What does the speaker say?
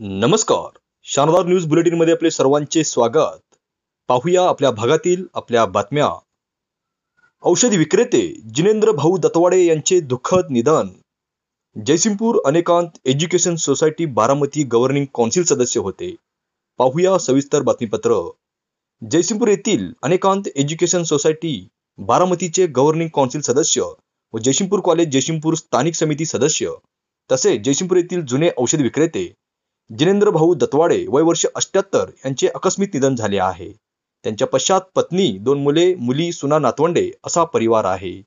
नमस्कार शानदार न्यूज मध्ये आपले सर्वांचे स्वागत पाहूया आपल्या भागातील आपल्या बातम्या औषध विक्रेते जिनेंद्र भाऊ दत्तवाडे यांचे दुःखद निधन Jaysingpur Anekant education society Baramati governing council सदस्य होते पाहूया सविस्तर बातमीपत्र जयसिंगपूर येथील अनेकांत एज्युकेशन सोसायटी बारामतीचे गव्हर्निंग कौन्सिल सदस्य व जयसिंगपूर कॉलेज जयसिंगपूर स्थानिक समिती सदस्य तसेच जयसिंगपूर येथील जुने औषध विक्रेते जिनेंद्र भाऊ दत्वाडे वय वर्ष अष्ट्याहत्तर यांचे अकस्मित निधन झाले आहे त्यांच्या पश्चात पत्नी दोन मुले मुली सुना नातवंडे असा परिवार आहे